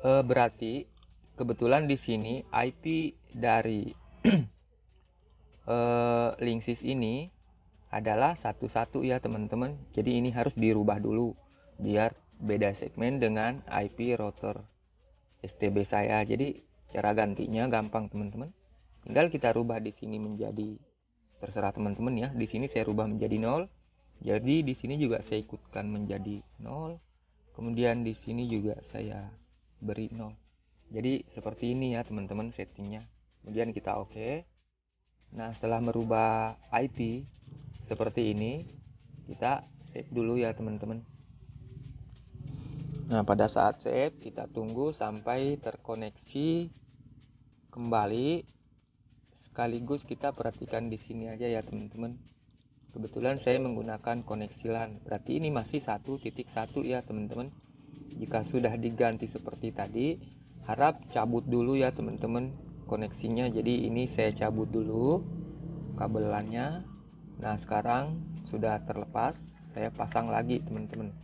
Eh, berarti kebetulan di sini IP dari eh, Linksys ini adalah satu-satu ya teman-teman. Jadi ini harus dirubah dulu biar beda segmen dengan IP router STB saya. Jadi cara gantinya gampang teman-teman. Tinggal kita rubah di sini menjadi terserah teman-teman ya. Di sini saya rubah menjadi nol Jadi di sini juga saya ikutkan menjadi nol Kemudian di sini juga saya beri 0 jadi seperti ini ya teman-teman settingnya kemudian kita oke okay. nah setelah merubah IP seperti ini kita save dulu ya teman-teman nah pada saat save kita tunggu sampai terkoneksi kembali sekaligus kita perhatikan di sini aja ya teman-teman kebetulan saya menggunakan koneksi LAN berarti ini masih 1.1 ya teman-teman jika sudah diganti seperti tadi, harap cabut dulu ya teman-teman koneksinya. Jadi ini saya cabut dulu kabelannya. Nah, sekarang sudah terlepas, saya pasang lagi teman-teman.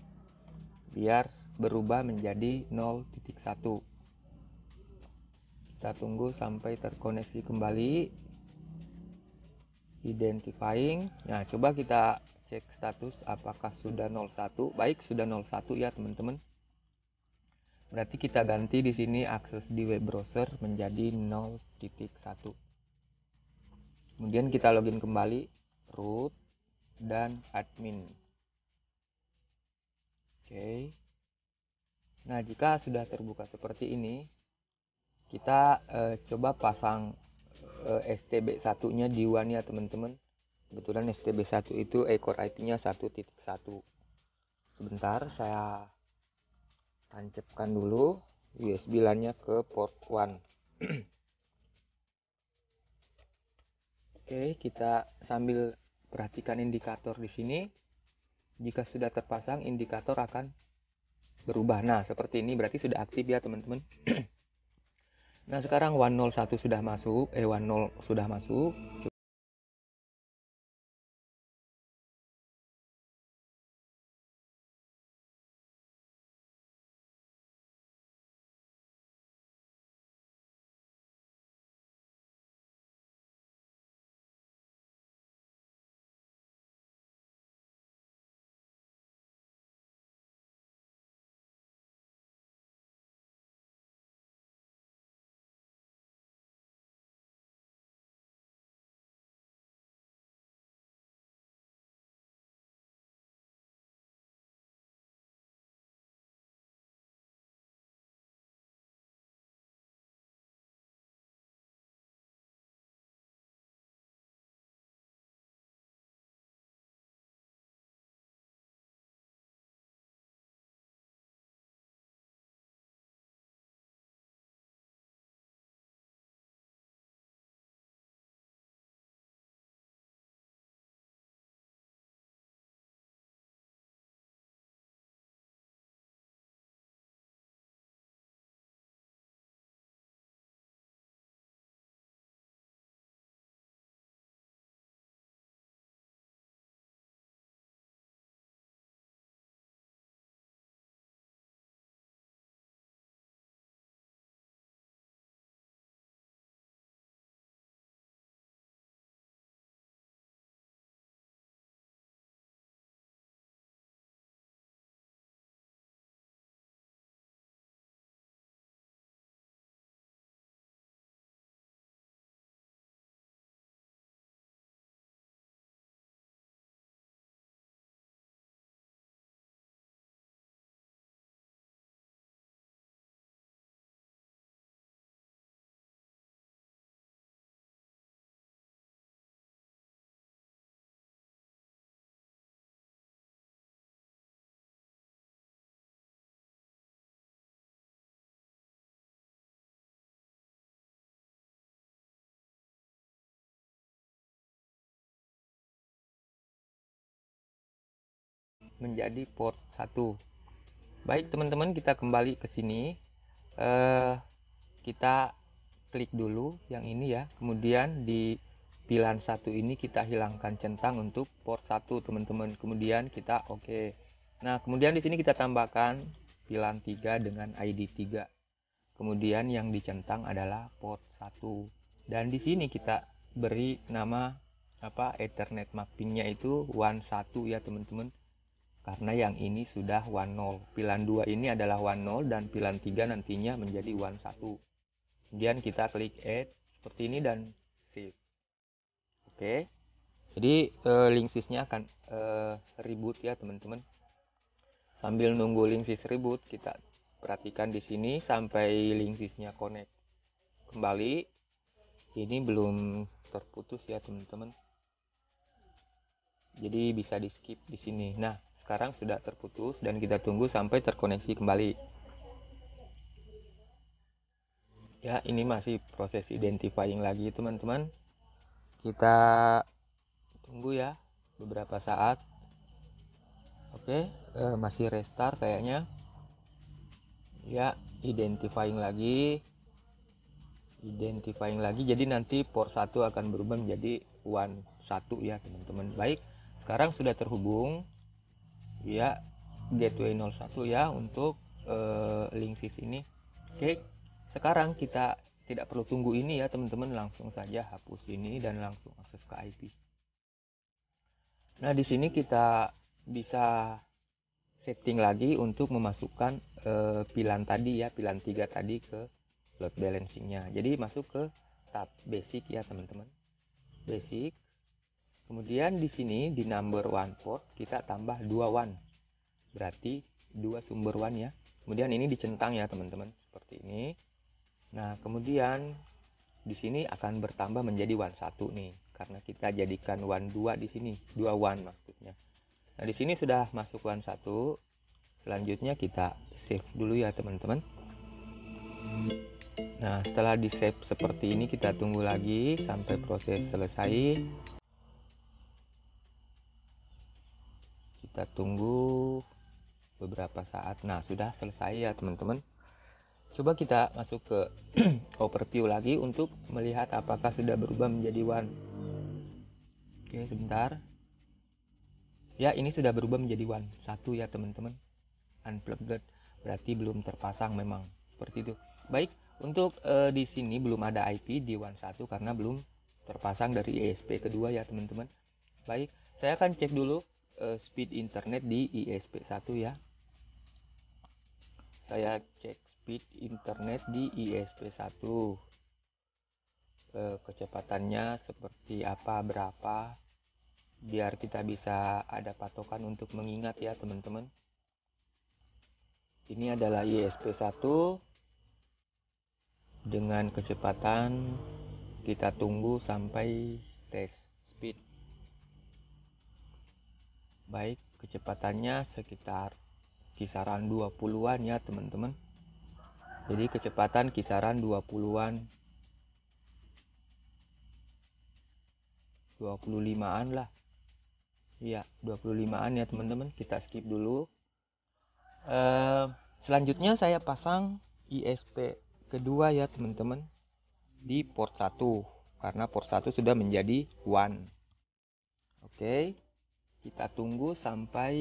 Biar berubah menjadi 0.1. Kita tunggu sampai terkoneksi kembali. Identifying. Nah, coba kita cek status apakah sudah 01. Baik, sudah 01 ya, teman-teman. Berarti kita ganti di sini akses di web browser menjadi 0.1. Kemudian kita login kembali root dan admin. Oke. Nah, jika sudah terbuka seperti ini, kita eh, coba pasang eh, STB1-nya di WAN ya, teman-teman. Kebetulan STB1 itu ekor IP-nya 1.1. Sebentar, saya tancapkan dulu USB LAN-nya ke port 1 Oke, kita sambil perhatikan indikator di sini. Jika sudah terpasang, indikator akan berubah. Nah, seperti ini berarti sudah aktif ya, teman-teman. nah, sekarang 101 sudah masuk, eh 10 sudah masuk. menjadi port 1 baik teman-teman kita kembali ke sini eh, kita klik dulu yang ini ya kemudian di pilihan satu ini kita hilangkan centang untuk port 1 teman-teman kemudian kita oke okay. nah kemudian di sini kita tambahkan pilihan 3 dengan ID 3 kemudian yang dicentang adalah port 1 dan di sini kita beri nama apa ethernet mappingnya itu one satu ya teman-teman karena yang ini sudah 10, Pilihan 2 ini adalah 10 dan pilihan 3 nantinya menjadi 11. Kemudian kita klik add seperti ini dan save. Oke. Jadi eh, link sysnya akan eh, reboot ya teman-teman. Sambil nunggu link sis reboot, kita perhatikan di sini sampai link sysnya connect. Kembali ini belum terputus ya teman-teman. Jadi bisa di skip di sini. Nah, sekarang sudah terputus dan kita tunggu sampai terkoneksi kembali. Ya, ini masih proses identifying lagi, teman-teman. Kita tunggu ya beberapa saat. Oke, eh, masih restart kayaknya. Ya, identifying lagi. Identifying lagi. Jadi nanti port 1 akan berubah menjadi 1 satu ya, teman-teman. Baik, sekarang sudah terhubung ya gateway 01 ya untuk uh, eh, link sis ini oke sekarang kita tidak perlu tunggu ini ya teman-teman langsung saja hapus ini dan langsung akses ke IP nah di sini kita bisa setting lagi untuk memasukkan uh, pilan tadi ya pilihan tiga tadi ke load balancingnya jadi masuk ke tab basic ya teman-teman basic Kemudian di sini di number one port kita tambah dua one. Berarti dua sumber one ya. Kemudian ini dicentang ya teman-teman seperti ini. Nah, kemudian di sini akan bertambah menjadi one satu nih karena kita jadikan one dua di sini, dua one maksudnya. Nah, di sini sudah masuk one satu. Selanjutnya kita save dulu ya teman-teman. Nah, setelah di save seperti ini kita tunggu lagi sampai proses selesai. beberapa saat nah sudah selesai ya teman-teman coba kita masuk ke overview lagi untuk melihat apakah sudah berubah menjadi one oke sebentar ya ini sudah berubah menjadi one satu ya teman-teman unplugged berarti belum terpasang memang seperti itu baik untuk e, di sini belum ada IP di one 1 karena belum terpasang dari esp kedua ya teman-teman baik saya akan cek dulu e, speed internet di esp 1 ya saya cek speed internet di ISP1 eh, kecepatannya seperti apa berapa biar kita bisa ada patokan untuk mengingat ya teman-teman ini adalah ISP1 dengan kecepatan kita tunggu sampai tes speed baik kecepatannya sekitar kisaran 20-an ya teman-teman jadi kecepatan kisaran 20-an 25-an lah ya 25-an ya teman-teman kita skip dulu uh, selanjutnya saya pasang ISP kedua ya teman-teman di port 1 karena port 1 sudah menjadi one oke okay. kita tunggu sampai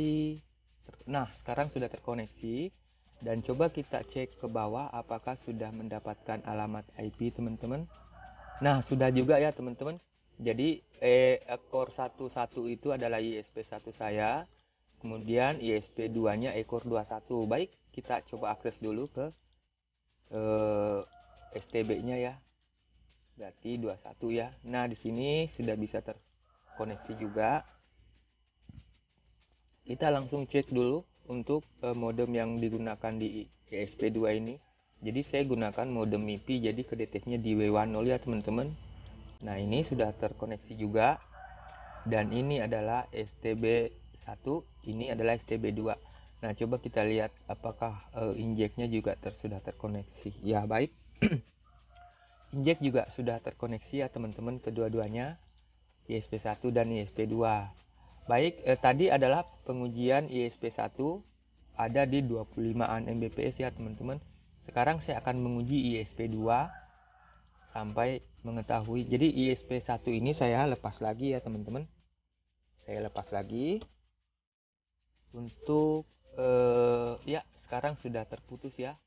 Nah, sekarang sudah terkoneksi dan coba kita cek ke bawah apakah sudah mendapatkan alamat IP teman-teman. Nah, sudah juga ya teman-teman. Jadi eh, ekor 11 itu adalah ISP1 saya. Kemudian ISP2-nya ekor 21. Baik, kita coba akses dulu ke eh, STB-nya ya. Berarti 21 ya. Nah, di sini sudah bisa terkoneksi juga kita langsung cek dulu untuk uh, modem yang digunakan di ESP2 ini jadi saya gunakan modem MIPI jadi kedeteknya di W10 ya teman-teman nah ini sudah terkoneksi juga dan ini adalah STB1 ini adalah STB2 nah coba kita lihat apakah uh, injeknya juga ter sudah terkoneksi ya baik injek juga sudah terkoneksi ya teman-teman kedua-duanya esp 1 dan esp 2 Baik, eh, tadi adalah pengujian ISP 1 ada di 25-an Mbps ya teman-teman. Sekarang saya akan menguji ISP 2 sampai mengetahui. Jadi ISP 1 ini saya lepas lagi ya teman-teman. Saya lepas lagi untuk eh, ya sekarang sudah terputus ya.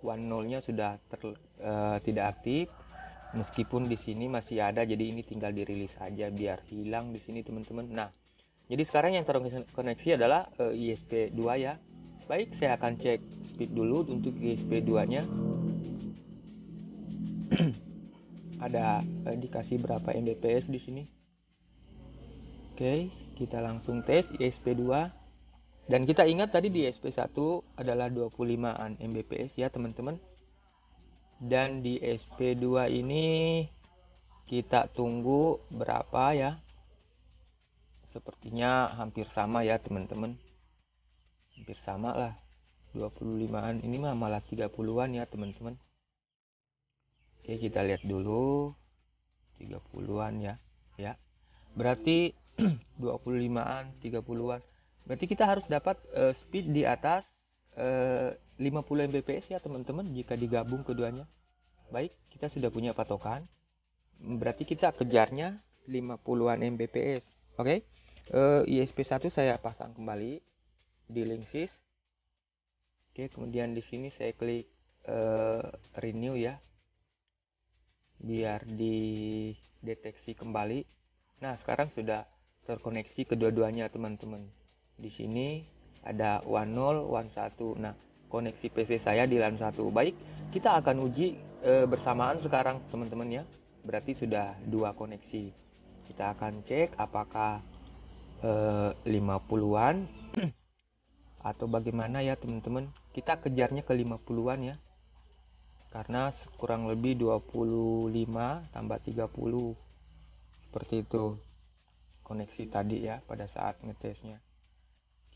One nolnya sudah ter, eh, tidak aktif meskipun di sini masih ada jadi ini tinggal dirilis aja biar hilang di sini teman-teman nah jadi sekarang yang terkoneksi adalah uh, eh, ISP2 ya baik saya akan cek speed dulu untuk ISP2 nya ada uh, dikasih berapa Mbps di sini. Oke, kita langsung tes ISP2 dan kita ingat tadi di ISP1 adalah 25-an Mbps ya, teman-teman. Dan di ISP2 ini kita tunggu berapa ya? sepertinya hampir sama ya teman-teman hampir sama lah 25an ini mah malah 30an ya teman-teman oke kita lihat dulu 30an ya ya berarti 25an 30an berarti kita harus dapat uh, speed di atas eh, uh, 50 mbps ya teman-teman jika digabung keduanya baik kita sudah punya patokan berarti kita kejarnya 50an mbps oke okay? Eh, ISP1 saya pasang kembali di Linksys oke kemudian di sini saya klik uh, renew ya biar dideteksi kembali nah sekarang sudah terkoneksi kedua-duanya teman-teman di sini ada 10 11 nah koneksi PC saya di LAN 1 baik kita akan uji e, bersamaan sekarang teman-teman ya berarti sudah dua koneksi kita akan cek apakah eh, 50-an atau bagaimana ya teman-teman kita kejarnya ke 50-an ya karena kurang lebih 25 tambah 30 seperti itu koneksi tadi ya pada saat ngetesnya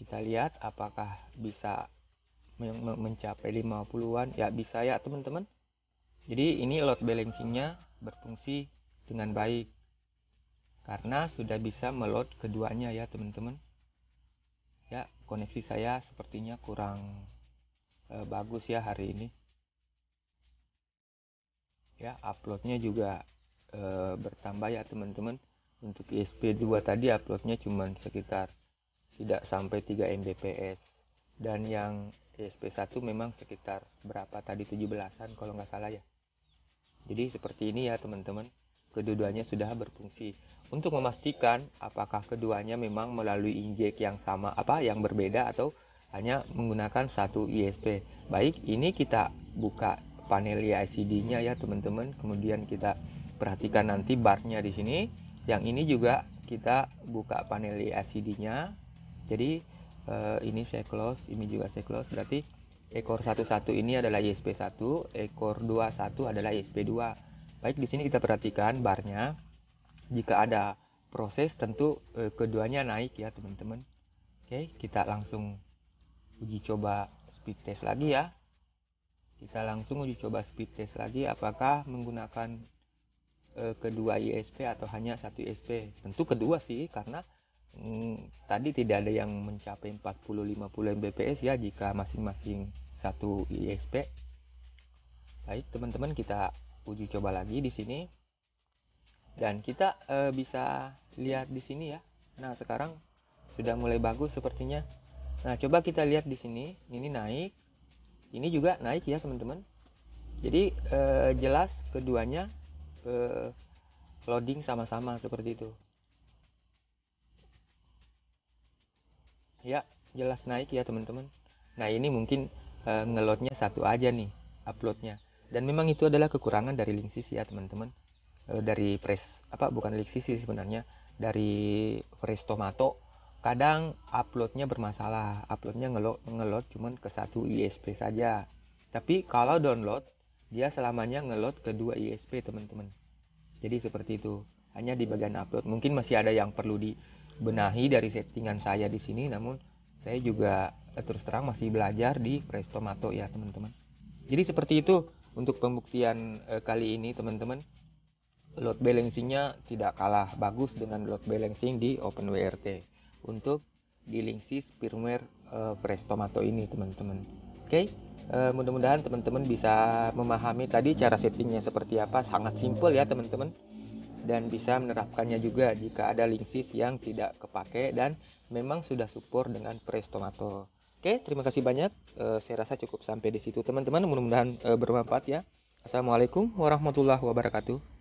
kita lihat apakah bisa mencapai 50-an ya bisa ya teman-teman jadi ini load balancingnya berfungsi dengan baik karena sudah bisa meload keduanya ya teman-teman ya koneksi saya sepertinya kurang e, bagus ya hari ini ya uploadnya juga e, bertambah ya teman-teman untuk ISP2 tadi uploadnya cuma sekitar tidak sampai 3 Mbps dan yang ISP1 memang sekitar berapa tadi 17an kalau nggak salah ya jadi seperti ini ya teman-teman keduanya sudah berfungsi untuk memastikan apakah keduanya memang melalui injek yang sama apa yang berbeda atau hanya menggunakan satu ISP. Baik, ini kita buka panel ICD-nya ya teman-teman. Kemudian kita perhatikan nanti barnya di sini. Yang ini juga kita buka panel ICD-nya. Jadi eh, ini saya close, ini juga saya close. Berarti ekor 11 ini adalah ISP1, ekor 21 adalah ISP2 Baik, di sini kita perhatikan barnya. Jika ada proses tentu eh, keduanya naik ya, teman-teman. Oke, kita langsung uji coba speed test lagi ya. Kita langsung uji coba speed test lagi apakah menggunakan eh, kedua ISP atau hanya satu ISP. Tentu kedua sih karena hmm, tadi tidak ada yang mencapai 40-50 Mbps ya jika masing-masing satu ISP. Baik, teman-teman kita uji coba lagi di sini dan kita e, bisa lihat di sini ya nah sekarang sudah mulai bagus sepertinya nah coba kita lihat di sini ini naik ini juga naik ya teman-teman jadi e, jelas keduanya e, loading sama-sama seperti itu ya jelas naik ya teman-teman nah ini mungkin e, ngelotnya satu aja nih uploadnya dan memang itu adalah kekurangan dari link sisi ya teman-teman e, dari press apa bukan link sisi sebenarnya dari press tomato kadang uploadnya bermasalah uploadnya ngelot ngelot cuman ke satu ISP saja tapi kalau download dia selamanya ngelot ke dua ISP teman-teman jadi seperti itu hanya di bagian upload mungkin masih ada yang perlu dibenahi dari settingan saya di sini namun saya juga eh, terus terang masih belajar di Prestomato ya teman-teman jadi seperti itu untuk pembuktian eh, kali ini teman-teman load balancingnya tidak kalah bagus dengan load balancing di OpenWRT untuk di Linksys firmware eh, Fresh Tomato ini teman-teman oke okay? eh, mudah-mudahan teman-teman bisa memahami tadi cara settingnya seperti apa sangat simpel ya teman-teman dan bisa menerapkannya juga jika ada Linksys yang tidak kepake dan memang sudah support dengan Fresh Tomato Oke, terima kasih banyak. Uh, saya rasa cukup sampai di situ teman-teman. Mudah-mudahan uh, bermanfaat ya. Assalamualaikum warahmatullahi wabarakatuh.